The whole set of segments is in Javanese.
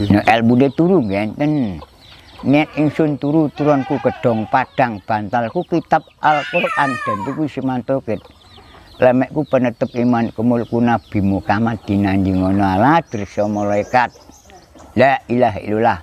elmu nah, de turu ngenten nek ingsun turu turunku dong padang bantalku kitab Al-Qur'an buku semantoket. lemekku penetep iman kemulku Nabi Muhammad dinanjing ana ala dirsa malaikat la ilaha illallah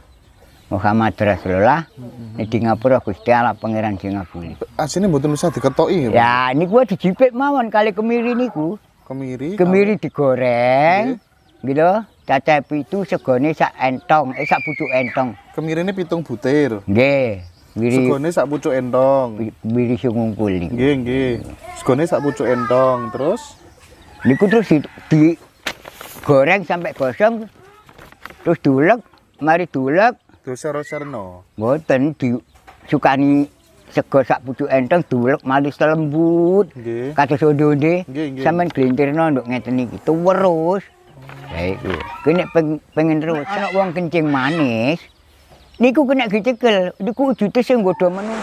Muhammad Rasulullah ini mm-hmm. di Singapura Gusti Allah pangeran Singapura asine mboten usah diketoki ya ini ya, gua dijipik mawon kali kemiri niku kemiri kemiri digoreng gitu cacah pitu segone sak entong, eh sak pucuk entong. Kemirine pitung butir. Nggih. Wiri segone sak pucuk entong. Wiri sungung niku. Nggih, nggih. Segone sak pucuk entong, terus niku terus di, di goreng sampai gosong terus dulek, mari dulek. terus sero-serno. roserno Mboten di sukani sego sak pucuk entong dulek malis lembut. Nggih. Kados onde-onde sampean glintirno nduk ngeten iki. Terus baik. Kena peng, pengen terus. Anak wong kencing manis. Niku kena kecekel. Niku wujudnya sing godho manusia.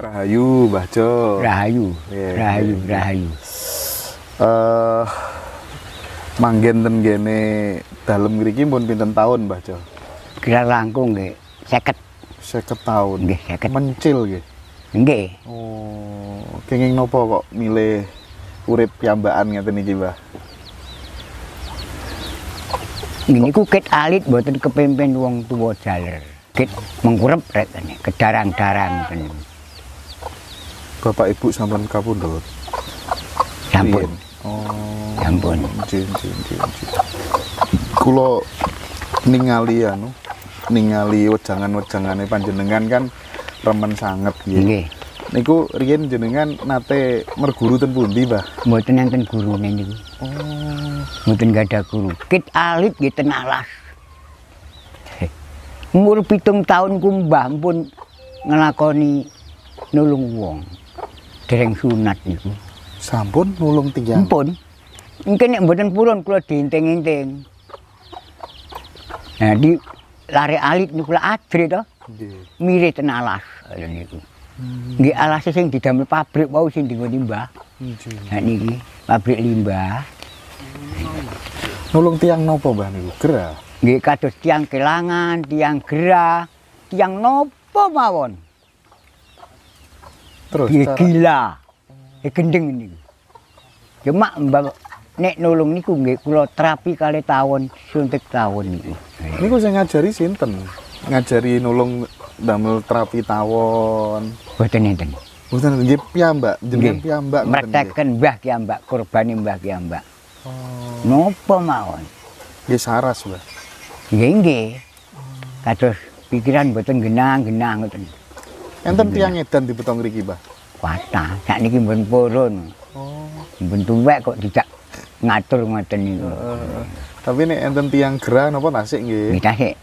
Rahayu, Mbah Jo. Rahayu. Yeah. Iya, Rahayu, iya. Rahayu. Eh uh, manggen ten kene dalem mriki pun pinter tahun Mbah Jo? Kira langkung gak? seket seket tahun Gak seket Mencil gak? Gak. Oh, kenging nopo kok milih urip piambaan ngeten iki, Mbah. Niku ket alit boten kepimpin wong tuwa jaler. Ket mengkurep rek kedarang-darang ten. Bapak Ibu sampun kapundhut. Sampun. Oh. Sampun. Jin jin jin. Kula ningali anu ningali wejangan-wejangane panjenengan kan remen sanget nggih. Nggih. niku riyen jenengan nate merguru ten pundi, Mbah? Mboten enten gurune niku. Oh, mboten gada guru. Kit alit nggih ten alas. Umur pitung taun ku Mbah pun nglakoni nulung wong. Dereng sunat niku. Sampun nulung tiyang. Sampun. Engke nek mboten purun kula dienteng-enteng. Nah, di lari alit niku lak adri to. Nggih. Mirih ten alas niku. Nggih alase sing didamel pabrik wau sing dienggo limbah. Nah niki pabrik limbah. Nulung tiang nopo Mbah niku? Gerah. Nggih kados tiang kelangan, tiang gerah, tiang nopo mawon. Terus ya, cara... gila. Ya gendeng niku. Cuma Mbak nek nulung niku nggih kula terapi kali tahun suntik tawon niku. Niku sing ngajari sinten? Ngajari nulung damel terapi tawon. Boten enten. Boten nggih piyambak, jenengan piyambak. Mertaken Mbah ki ambak, kurbani Mbah ki ambak. Oh. Napa mawon? Nggih saras, Mbah. Nggih nggih. Kados pikiran boten genang-genang ngoten. Enten tiyang edan di betong riki Mbah. Watah, sakniki mbon purun. Oh. Mbon tuwek kok tidak ngatur ngoten niku. Uh, tapi nek enten tiang gerah napa tasik nggih? Nggih tasik.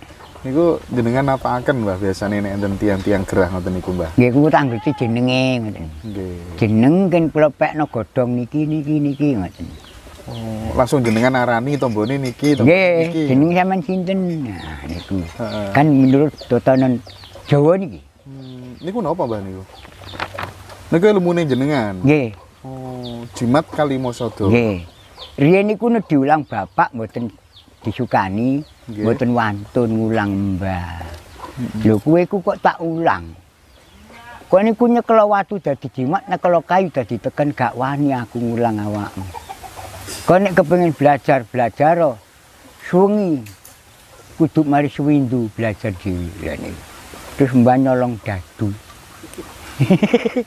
Niku jenengan apa akan mbah biasanya nenek enten tiang-tiang gerah ngoten niku mbah? Nggih kuwi tak ngerti jenenge ngoten. Nggih. Jeneng kan kula pekno godhong niki niki niki ngoten. Oh, langsung jenengan arani tombone niki to. Nggih, jeneng sampean sinten? Nah, niku. Heeh. Kan menurut tatanan Jawa niki. Hmm, niku napa mbah niku? Niku lumune jenengan. Nggih. Oh, jimat Kalimasada. Nggih. Riyen niku diulang bapak mboten disukani. Mboten wantun ngulang Mbah. Lho kowe ku kok tak ulang. Kok niku waktu watu dadi jimat, kalau kayu dadi teken gak wani aku ngulang awakmu. Kau nek kepengin belajar-belajar oh, suwengi kudu mari suwindu belajar di lene. Terus mbah nyolong dadu.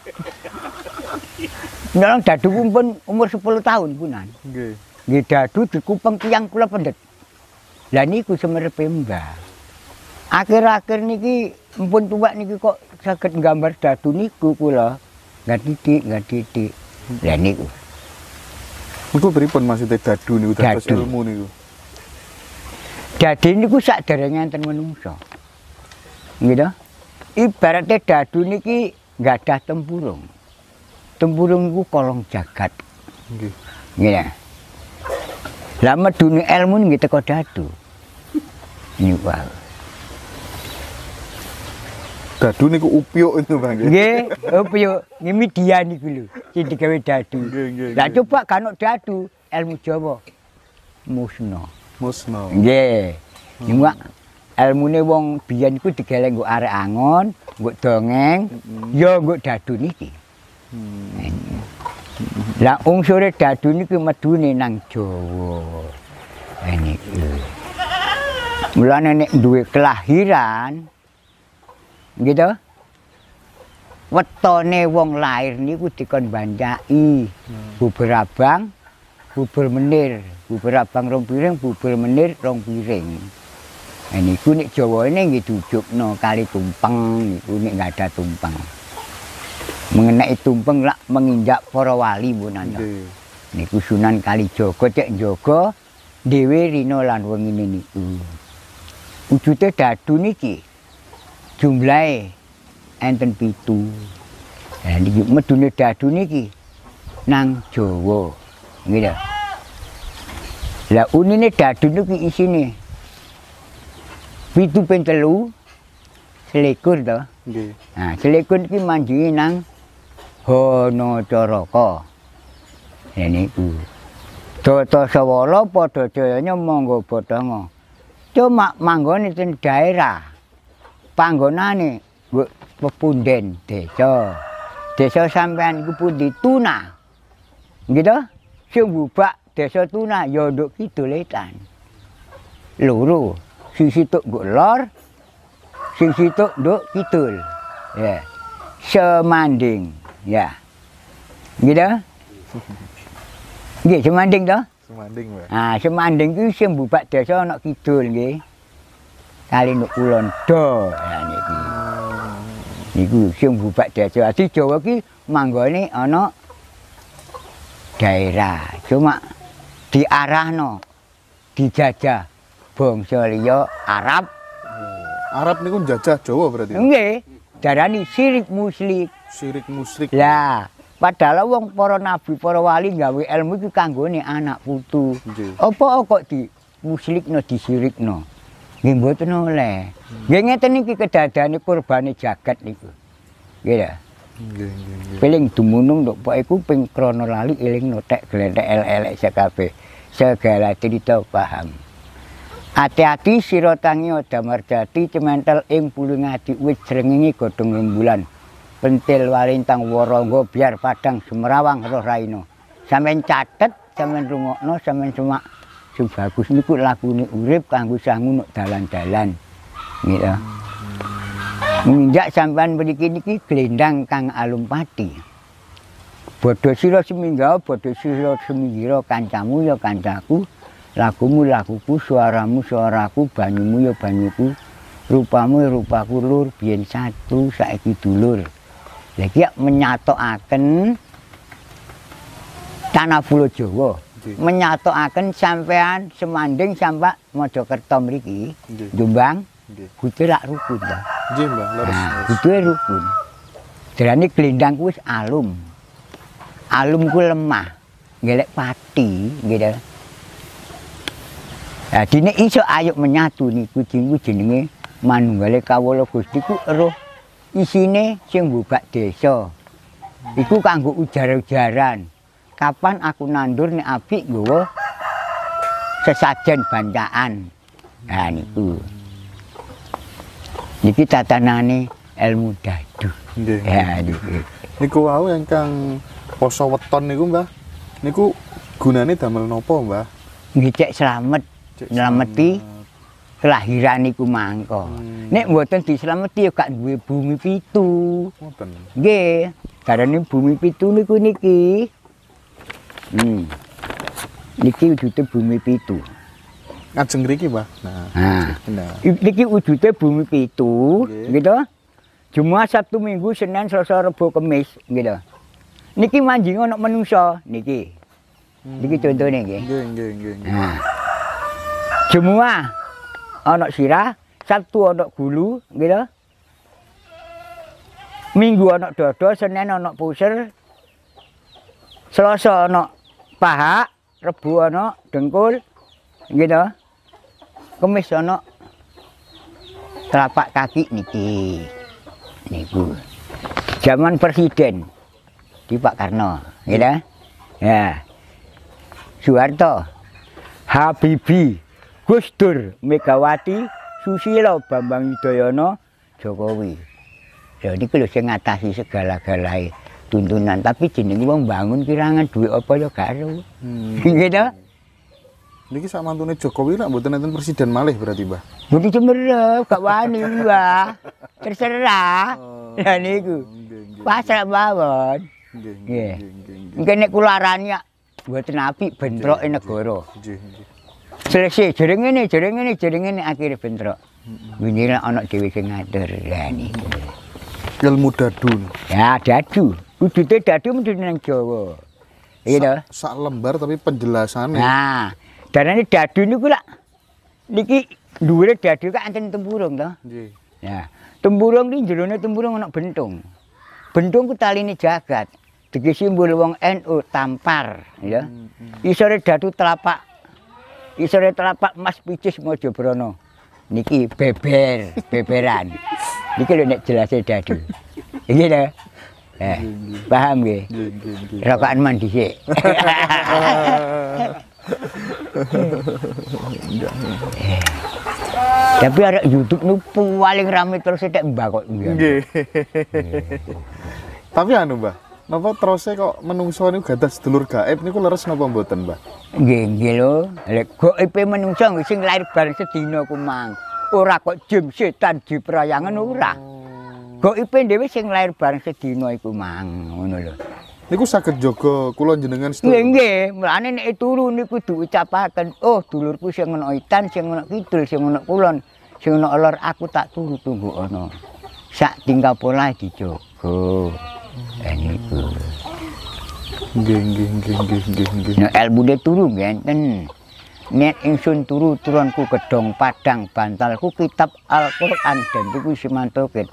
nyolong dadu pun umur 10 tahun punan. Nggih. Nggih dadu dikupeng tiang kula pendet. Lah niku semerepe Mbah. Akhir-akhir niki mpun tuwak niki kok sakit gambar dadu niku kula. Nggak titik, nggak titik. Lah niku. Niku pripun maksudnya dadu niku dados ilmu niku? Dadi niku sak derenge enten menungso. Gitu. Ibaratnya dadu niki nggak ada tempurung. Tempurung niku kolong jagat. Nggih. Nggih. Lah medune ilmu kita teko dadu. Yuwal. Dadu niku upyuk itu Bang. Nggih, upyuk. Nggih media niku lho, sing digawe dadu. Nggih, nggih. coba kan dadu ilmu Jawa. Musno. Musno. Nggih. Ingwa, hmm. Nggih, ilmune wong biyen iku digawe nggo arek angon, nggo dongeng, hmm. ya nggo dadu niki. Hmm. Lah hmm. unsur dadu niku medune nang Jawa. Ini. Hmm. Mula nenek duwe kelahiran gitu. Wetone wong lair niku dikon banjaki. Hmm. Bubur abang, bubur menir, bubur abang rong piring, bubur menir rong piring. Nah niku nek Jawa ini nggih dujukno kali tumpeng, niku nek enggak ada tumpeng. Mengenai tumpeng lak menginjak para wali punan. Niku Sunan Kalijaga cek jaga dhewe rino lan wengi niku. Ucuta dadu niki. Jumlahe enten 7. Lah niki medune dadu niki nang Jawa. Ngira. lho. Lah unine dadu niki isine 7 ping 3 selikur to. Nggih. Nah, selikur iki manjingi nang Hanacaraka. Ini ku. Dato Sawala padha jayane monggo badhang. cuma manggon itu daerah panggonane bu pepunden desa desa sampean ku pun tuna gitu sing bubak desa tuna ya nduk kiduletan loro sisi tuk go lor sing situ nduk kidul ya semanding ya yeah. gitu nggih semanding toh Semanding ya? Nah, semanding itu yang bubak desa anak kidul ini. Kali anak kulon Nah, ini. Ini itu yang bubak desa. Jadi Jawa ini manggol ini daerah. Cuma diarahno dijajah bangsa liya Arab. Arab niku njajah Jawa berarti. Nggih, darani sirik musyrik. Sirik musyrik. Lah, Padahal wong para nabi, para wali gawe ilmu iku kanggone anak putu. Apa kok di musyrikno disirikno? Nggih mboten oleh. Nggih ngeten iki kedadane kurbane jagat niku. Nggih ya. Piling dumunung nduk pok iku ping krana lali eling notek glentek elek-elek sakabe. Segala cerita paham. Hati-hati sira tangi ada merjati cemental ing pulung ati wit jrengenge godhong rembulan. pentil walintang warangga biar padang semerawang roh raino sampean catet sampean rungokno sampean cuma sing bagus niku lagune urip kanggo sangu nuk dalan-dalan ngira Menginjak sampean mriki niki glendang Kang alumpati Pati. Bodho sira seminggo, bodho sira semingira kancamu ya kancaku, lagumu laguku, suaramu suaraku, banyumu ya banyuku, rupamu rupaku lur, biyen satu saiki dulur. lagi menyatukaken tanah pulau Jawa menyatukaken sampean semanding sampa Mojokerto mriki Jombang nggih kudu lak rukun ta nggih Mbak lurus nah, rukun jerane glendang kuwi alum alum ku lemah ngelek pati gitu Nah, dini iso ayo menyatu niku jenenge manunggale kawula Gusti ku roh isine sing mbubak desa. Iku kanggo ujar-ujaran. Kapan aku nandur nek apik nggowo sesajen bancaan. Nah niku. Niki tatanane ilmu dadu. Nggih. Ya niku. Niku wau engkang poso weton niku, Mbah. Niku gunane damel nopo, Mbah? Ngecek selamat. Selamati. Selamat. kelahiran iku mangko. Hmm. Nek mboten dislameti gak duwe bumi pitu. Mboten. Nggih, darane bumi pitu niku niki. Hmm. Niki wujude bumi pitu. Ajeng mriki, Pak. Nah. Ha. Nah. Niki wujude bumi pitu, gitu. Jumat, Sabtu, Minggu, Senin, Selasa, Rabu, Kamis, gitu. Niki manjing ana manungsa niki. Hmm. Niki contone nggih. Nggih, nggih, nggih. Nah. Jumat, ana sirah, Sabtu ana gulu, gitu. Minggu ana dodo, Senin ana puser, Selasa ana paha, rebu ana dengkul, gitu. Kemis ana telapak kaki niki. Niku. Zaman presiden di Pak Karno, gitu. Ya. Soeharto, Habibie, Gus Megawati, Susilo Bambang Yudhoyono, Jokowi. Ya niku lho sing ngatasi segala-galane tuntunan, tapi jenenge wong bangun kirangan duit apa ya gak ero. Hmm. Ngene Niki sak mantune Jokowi nak mboten enten presiden malih berarti, Mbah. Budi cemerlang, gak wani, Mbah. Terserah. Oh, ya niku. Pasrah mawon. Nggih. Nggih. Nggih. Nggih. Nggih. E nggih. Nggih. Nggih. Nggih. Nggih. selesai jering ini jering ini jering ini akhirnya bentrok ini lah anak dewi sing ngatur ini ilmu dadu ya dadu wujudnya dadu mesti nang jawa itu sak lembar tapi penjelasannya nah dan ini dadu ini gula niki dua dadu kan temburung, tempurung toh ya tempurung ini jadinya tempurung anak bentung bentung ku tali ini jagat Tegi simbol wong NU tampar ya. Isore dadu telapak isore telapak emas Picis Mojobrono. Niki beber, beberan. Niki lho nek jelase dadu. Iki lho. Eh, paham gak? Rokokan Mandi sih. Eh, tapi arek YouTube nu paling rame terus tidak mbak kok. Nggih. Tapi anu, Mbah, Napa terusnya kok menungso ini gadas dulur gaib, ini kok leres napa mboten, Mbah? Gini lho, lek gaib ini menungso, ngisi ngelahir bareng sedina kumang. Ora kok jim setan di perayangan, ora. Gaib ini dewe sing lahir bareng sedina iku mang, ngono lho. Niku sakit jogo kulon jenengan setuju. Nggih, nggih, mlane nek turu niku diucapaken, "Oh, dulurku sing ana itan, sing ana kidul, sing ana kulon, sing ana lor, aku tak turu tunggu ana." Sak tinggal pola dijogo. Yang itu. Geng, geng, geng, geng, geng, geng. Nah, elbu dia turu, genten. Niat insun turu, turunku ke dong padang, bantalku kitab Al-Quran, dan itu si mantoket.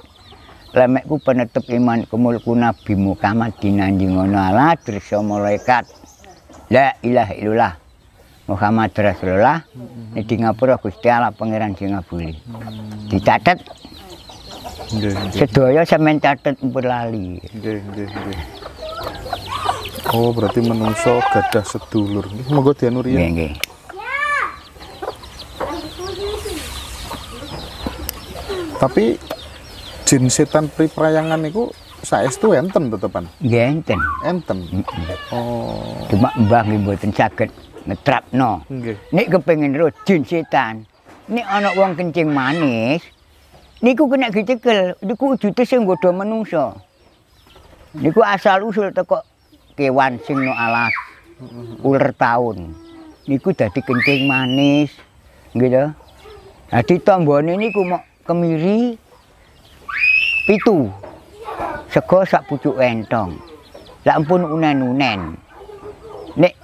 Lemekku penetep iman kemulku Nabi Muhammad di ala Onala, Trisya Molaikat. La ilaha illallah. Muhammad Rasulullah. Ini mm-hmm. di Ngapura, Gusti Allah, Pangeran Singapuri. Mm-hmm. Dicatat. Hmm. Sedoyo sampean catet pun Oh, berarti menungso gadah sedulur. Monggo dianuri ya. Nggih, Tapi jin setan perayangan itu saya saestu enten tetepan? Nggih, enten. Enten. Oh. Cuma Mbah nggih mboten saged no. Nggih. Nek kepengin terus jin setan, nek anak wong kencing manis, Niku kena dicekel, niku wujude sing godho manungsa. Niku asal usul teko kewan sing no alas. Ular taun. Niku dadi kencing manis. Nggih to. Dadi tambane niku mok kemiri pitu. Sego sak pucuk entong. Lah ampun unen-unen. Nek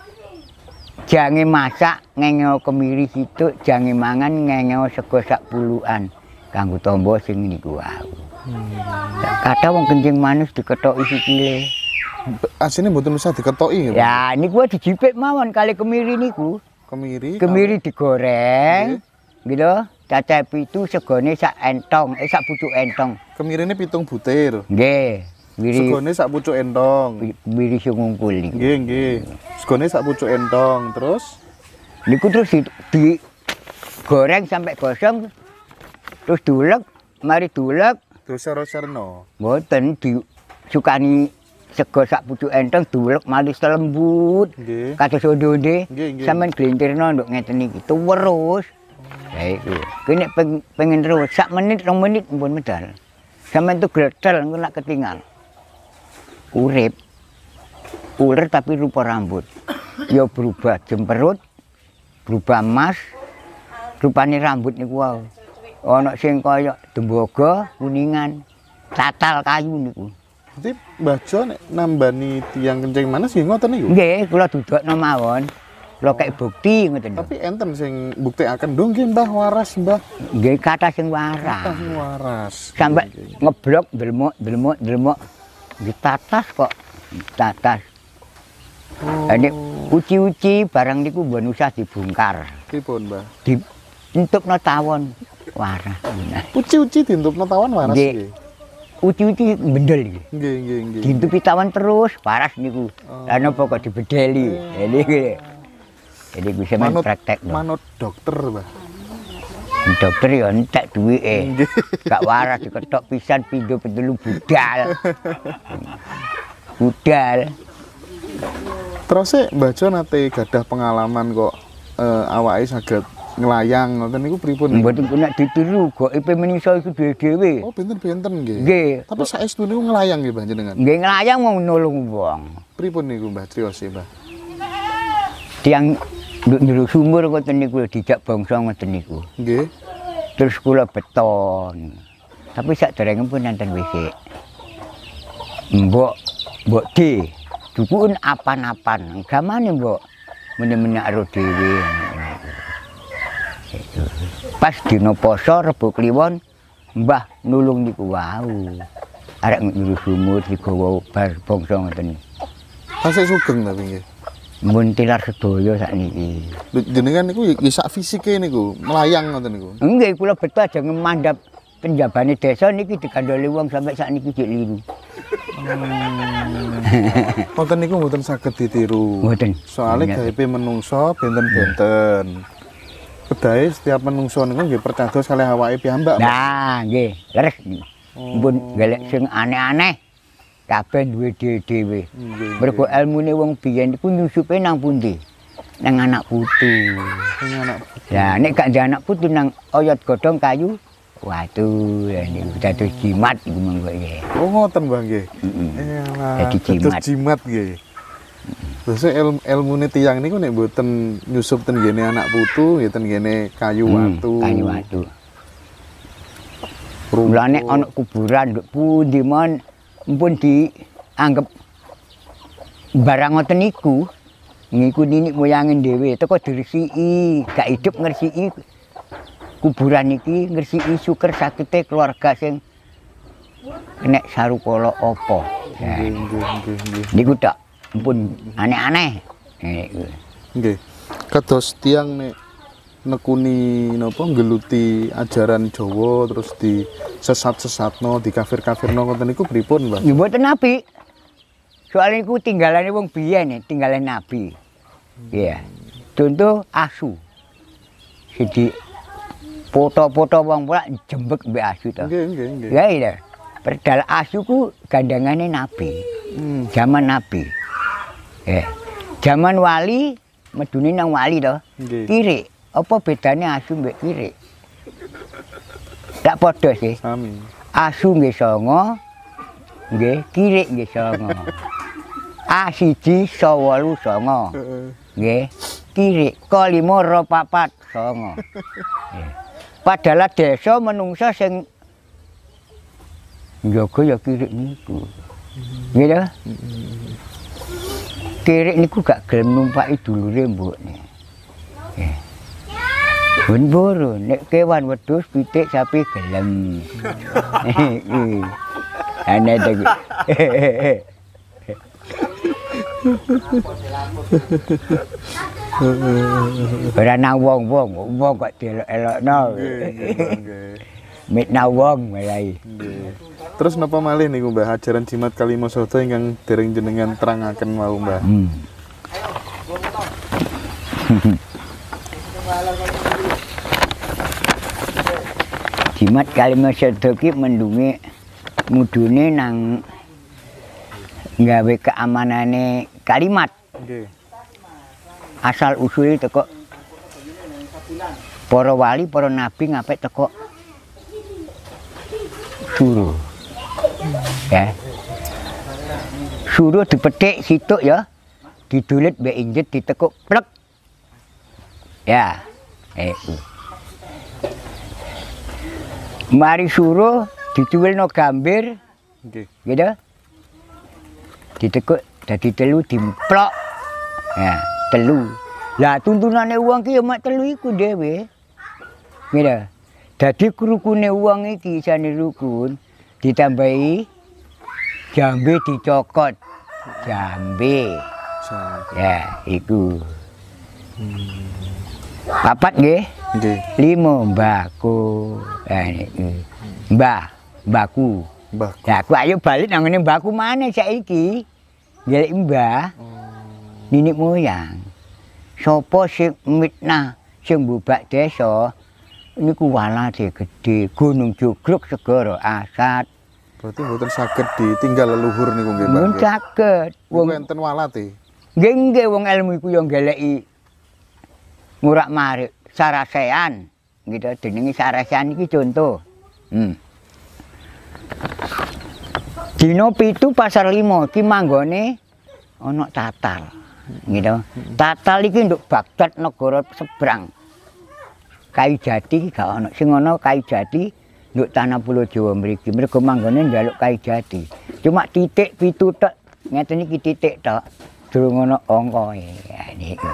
jange masak ngengeo kemiri situ, jange mangan ngengeo sego sak puluhan. kanggo tombo sing niku wau. Hmm. Kata wong kencing manus isi sikile. Asine mboten usah diketoki. Ya, ya, niku wae dijipit mawon kali kemiri niku. Kemiri. Kemiri kami... digoreng. Nggih. Gitu, cacah pitu segone sak entong, eh sak pucuk entong. Kemirine pitung butir. Nggih. Wiri segone sak pucuk entong. Wiri sing ngungkul niku. Nggih, nggih. Segone sak pucuk entong, terus niku terus di, di goreng sampai gosong terus dulek mari dulek dosa roserno mboten di sukani sego sak pucuk enteng dulek mari selembut nggih kados sodo nggih sampean glintirno nduk ngeten iki terus Baik, kini pengen terus, menit, rong menit, mpun medal. Sama itu gretel, aku nak ketinggal. Urip, ular tapi rupa rambut. Ya berubah jemperut, berubah emas, rupanya rambut ini, wow. ana sing kaya demboga kuningan tatal kayu niku dadi Mbah Jo nek nambani tiang kencing mana sih ngoten niku? Nggih, kula dudukno mawon. Kula kek oh. bukti ngoten. Tapi enten sing bukti akan nggih Mbah waras Mbah. Nggih kata sing waras. Kata sing waras. Sampai ngeblok delmuk delmuk delmuk ditatas kok ditatas. Oh. Ini uci-uci barang niku mboten usah dibongkar. Pripun, Mbah? Di no tawon waras Uci-uci dintupno tawon waras nggih. Uci-uci bendel iki. Nggih, nggih, terus waras niku. Oh. Lah napa kok dibedeli? Oh. Jadi Jadi bisa main praktek. Manut dokter, Mbah. dokter ya entek eh, Gak waras diketok pisan pindho petelu budal. budal. Terus Mbah Jo nanti gadah pengalaman kok awalnya eh, awake ngelayang ngoten niku pripun mboten kena ditiru gaib menungso iku dhewe-dhewe oh benten-benten nggih nggih tapi saestu niku ngelayang nggih Mbah jenengan nggih ngelayang mau nulung wong pripun niku Mbah Trios Mbah tiang nduk nyuruh sumur ngoten niku dijak bangsa ngoten niku nggih terus kula beton tapi sak derenge pun nenten WC mbok mbok di dukun apan-apan gamane mbok meneh-meneh karo dhewe Pas dina poso Rebo Kliwon, Mbah nulung niku wau. Arek nyuruh sumur digawa bar bangsa ngoten. Pasih sugeng ta piye? Mun tilar sedaya sakniki. Jenengan niku isak fisike niku, melayang ngoten niku. Nggih, kula betul aja ngemandap penjabane desa niki digandoli wong sampe sakniki cek liru. Hmm. Wonten niku mboten saged ditiru. Mboten. Soale gawe menungso benten-benten. Kedai setiap menungso niku nggih percados kalih awake piyambak. Nah, nggih, leres. Mumpun hmm. Oh. sing aneh-aneh kabeh duwe dhewe-dhewe. Mergo elmune wong biyen iku nusupe nang pundi? Nang anak putu. Nang anak putu. Ya, nek gak di anak putu nang oyot godhong kayu Waduh, ya ini udah tuh jimat ibu mangga ya. Oh ngotot bang ya. Mm -mm. Jadi jimat. Jadi Terus ilmu ilmune tiyang niku nek mboten nyusup ten gini anak putu, ya ten gini kayu hmm, watu. Kayu watu. Mulane anak kuburan nduk pun, mon pun dianggap barang ngoten niku niku ninik dewe. dhewe teko diresiki, gak hidup ngresiki kuburan iki ngresiki syukur sakitnya keluarga sing nek sarukala apa. Ya. Nggih, nggih, Niku tak pun aneh-aneh. Nggih. Kados tiang nek nekuni napa ngeluti ajaran Jawa terus di sesat-sesatno, di kafir-kafirno eh. ngoten niku pripun, Mbah? Ya mboten nabi. Soale iku tinggalane wong biyen, tinggalane nabi. Iya. Hmm. Yeah. Contoh asu. Siti foto-foto wong pula jembek mbek asu ta. Nggih, nggih, nggih. Ya Perdal asu ku gandangane nabi. Hmm. Zaman nabi. Eh, jaman wali medune nang wali to. Nggih. apa bedane asu mbek kiri? Tak padha sih. Sami. Asu nggih songo. Nggih, kiri nggih songo. A ah, siji songo. Heeh. kiri ka papat songo. Padahal desa menungsa sing njogo ya kiri niku. Nggih ya? tirik niku gak gelem numpaki dulure rembuk Nggih. Bun buru, nek kewan wedhus pitik sapi gelem. Ana to. Ora nang wong-wong, wong kok delok-elokno. Nggih, nggih. Mit nang wong mulai. Nggih. Terus napa malih niku Mbah ajaran jimat kalima soto ingkang dereng jenengan akan mau Mbah. Hmm. jimat kalima soto ki mendungi mudune nang nggawe keamanane kalimat. Nggih. Asal usulnya teko para wali, para nabi ngapik teko suruh. Ya. Suruh dipetik situ ya. Didulit mbek injet ditekuk plek. Ya. Eh. Uh. Mari suruh dicuwilno gambir. Nggih. Gitu. Ditekuk dadi telu dimplok. Ya, telu. Lah tuntunane wong ki ya mak telu iku dhewe. Mira. Dadi rukune wong iki isane rukun ditambahi jambe dicokot jambe so. ya itu hmm. papat nggih lima mbahku ya, mbah baku mbah ya nah, aku ayo balik nang ngene mana maneh saiki jadi mbah hmm. moyang sopo sing mitnah sing mbubak desa niku walase gedhe gunung jogrok segara asat berarti mboten saged ditinggal leluhur niku nggih Pak mboten saged wong enten walate nggih nggih wong ilmu iku yo nggeleki ngurak marik sarasean gitu dening sarasean iki conto hmm. Dino pitu pasar limo, ki manggone ono tatal, gitu. Tatal iki untuk Baghdad negara seberang. kayu jati gak ono sing ono kayu jati nduk tanah pulau Jawa mriki mergo manggone njaluk kayu jati cuma titik pitu tok ngeten iki titik tok durung ono angka ya niku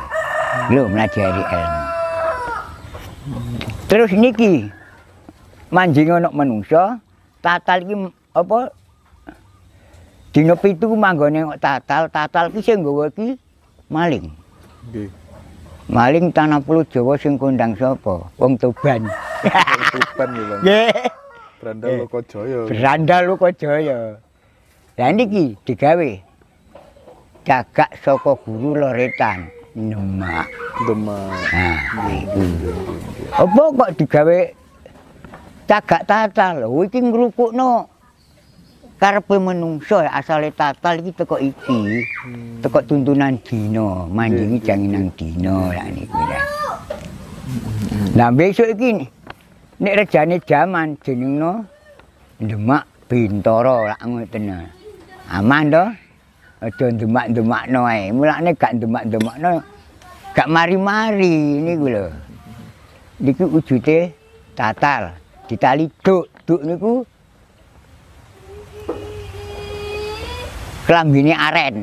lho mlajari ilmu terus niki manjing ono manungsa tatal iki apa dina pitu manggone tatal tatal iki sing nggawa iki maling maling tanah puluh Jawa sing kondang sapa wong Tuban Tuban lho nggih Brandal Lokajaya Brandal Lokajaya la niki digawe gagak saka guru loretan nemak demak nggih apa kok digawe cagak tatal iki ngrukukno karepe menungsa asale tatal iki teko iki hmm. teko tuntunan dina manjingi janginang dina lak niku ya nah besok iki nek rejane jaman jenengno demak bintara lak ngoten aman ah, to aja demak-demakno ae mulane gak demak-demakno gak mari-mari niku lho niku wujute tatal ditali duk duk niku gini aren.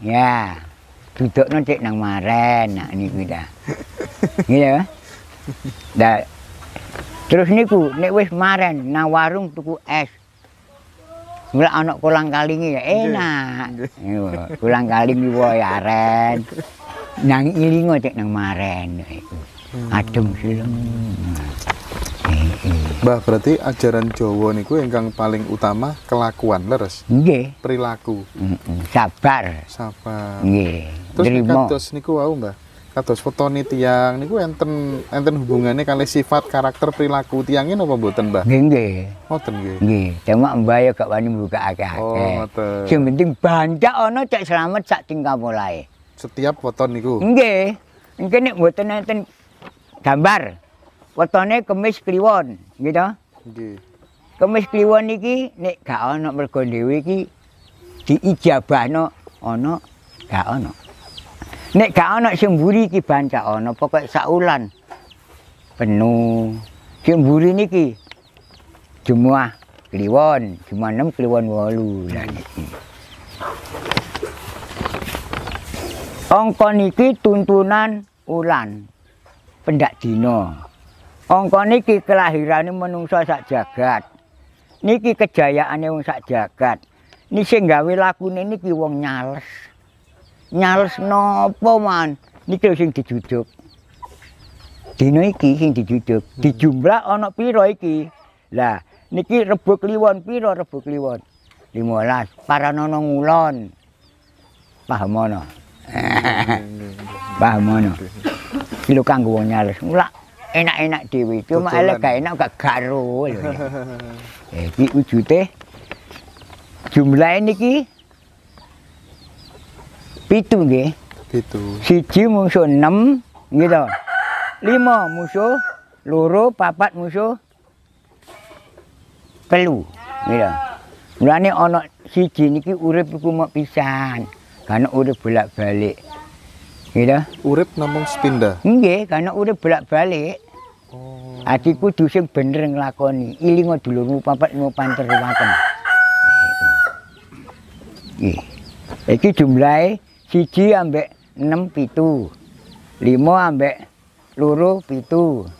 Ya. Dudukno cek nang maren, nak niku dah. Gitu. Da Terus niku nek wis maren nang warung tuku es. Mula anak kulang kaling e ya enak. kulang kaling iki wae aren. Nang ilingo cek nang maren. Hmm. Adem silem. Mbah berarti ajaran Jawa niku ingkang paling utama kelakuan leres. Nggih. Perilaku. Sabar. Sabar. Nggih. Terus kados niku wau Mbah. Kados fotoni tiang niku enten enten hubungannya kali sifat karakter perilaku tiangin apa mboten Mbah? Nggih nggih. Ngoten nggih. Nggih. Cuma Mbah ya gak wani mbuka akeh-akeh. Oh, ngoten. Sing penting bandak ana cek selamat sak tingkah mulai. Setiap foton niku. Nggih. Engke nek mboten enten gambar. wetone kemis kliwon gitu nggih kemis kliwon iki nek gak ana mergo dhewe iki diijabahno ana gak ana nek gak ana semburi iki bancak ana pokoke saulan penuh semburi niki jumlah kliwon jumlah 6 kliwon 8 lan iki angka niki tuntunan ulan pendak dina Angka niki kelahirane manungsa sak jagat. Niki kejayaane wong sak jagat. Niki sing gawe lakune niki wong nyales. Nyales nopo, Man? Niki sing dijujuk. Dino iki sing dijujuk. Hmm. Dijumlah ana pira iki? Lah, niki rebo kliwon pira rebo kliwon? 15 paranono ngulon. Paham ana? Hmm. Paham ana? Kilo kanggo wong nyales. Mulak enak-enak dhewe. Cuma ele gak enak gak garo lho. Eh, iki wujute jumlah niki 7 nggih. 7. Siji musuh 6 nggih 5 musuh, loro papat musuh telu. Iya. Mulane ana siji niki urip iku mok pisan. Karena urip bolak-balik. Iya. Urip namung sepindah. Nggih, karena urip bolak-balik. Oh. Adikku dusing bener nglakoni. Ilinga dulurmu papat mu panter waten. Nggih. Iki jumlahe 1 ambek 6 7. 5 ambek 2 7.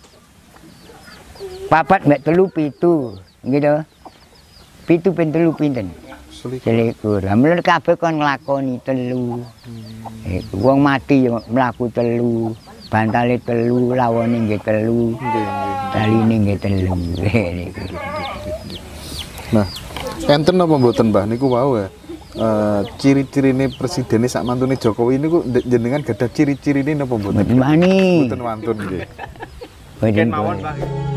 4 ambek 3 7. Nggih to. 7 ping 3 pinten? Selikur. Amun kabeh kon nglakoni telu. Hmm. wong mati yo mlaku telu. bantale telu, lawone nggih telu, daline nggih telu. Nah, enten apa mboten Mbah niku wau ya. Eh, ciri ini presiden sama mantune Jokowi niku jenengan gadah ciri ciri ini mboten? Mboten wani. Mboten mawon